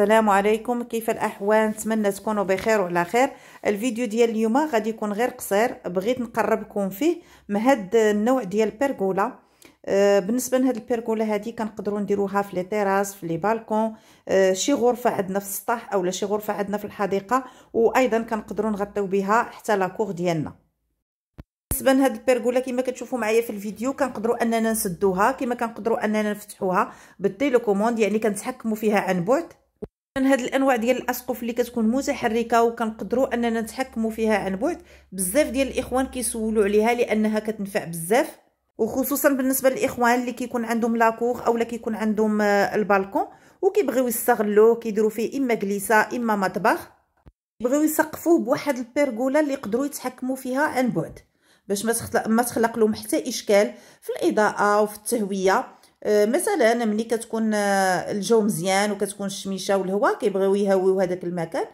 السلام عليكم كيف الاحوال نتمنى تكونوا بخير وعلى خير الفيديو ديال اليوم غادي يكون غير قصير بغيت نقربكم فيه من هاد النوع ديال البيرغولا آه، بالنسبه لهاد البيرغولا هادي كنقدروا نديروها في لي تيراس في لي بالكون آه، شي غرفه عندنا في السطح اولا شي غرفه عندنا في الحديقه وايضا كنقدروا نغطيو بها حتى لاكور ديالنا بالنسبه لهاد البيرغولا كما كتشوفوا معايا في الفيديو كنقدروا اننا نسدوها كما كنقدروا اننا نفتحوها بالتيليكوموند يعني كنتحكموا فيها عن بعد من هاد الانواع ديال الاسقف اللي كتكون متحركه وكنقدروا اننا نتحكموا فيها عن بعد بزاف ديال الاخوان كيسولوا عليها لانها كتنفع بزاف وخصوصا بالنسبه للاخوان اللي كيكون عندهم لاكور اولا كيكون عندهم آه، البالكون وكيبغيو يستغلوه كيديروا فيه اما كليسه اما مطبخ بغيو يسقفوه بواحد البيرغولا اللي يقدروا يتحكموا فيها عن بعد باش ما تخلق ما تخلق لهم حتى اشكال في الاضاءه وفي التهويه آه، مثلا ملي كتكون آه، الجو مزيان وكتكون الشميشه والهواء كيبغيو يهويو هذاك المكان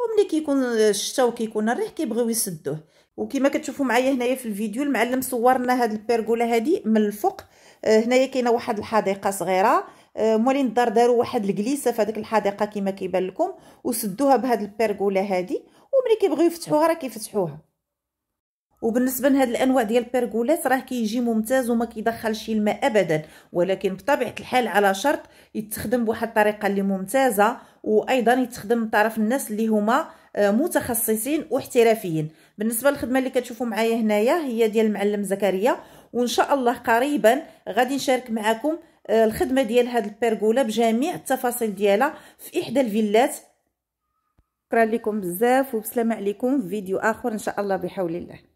وملي كيكون الشتا وكيكون الريح كيبغيو يسدوه وكما كتشوفوا معايا هنايا في الفيديو المعلم صورنا هاد البيرغولا هادي من الفوق آه، هنايا كاينه واحد الحديقه صغيره موالين الدار داروا واحد الكليسه في هذيك الحديقه كما كيبان لكم وسدوها بهاد البيرغولا هادي وملي كيبغيو يفتحوها راه كيفتحوها وبالنسبه لهاد الانواع ديال البيرغولات راه كيجي ممتاز وما كيدخلش الماء ابدا ولكن بطبيعه الحال على شرط يتخدم بواحد الطريقه اللي ممتازه وايضا يتخدم من طرف الناس اللي هما آه، متخصصين واحترافيين بالنسبه للخدمه اللي كتشوفوا معايا هنايا هي ديال المعلم زكريا وان شاء الله قريبا غادي نشارك معكم آه، الخدمه ديال هاد البيرغولا بجميع التفاصيل ديالها في احدى الفيلات شكرا لكم بزاف وبسلامه عليكم في فيديو اخر ان شاء الله بحول الله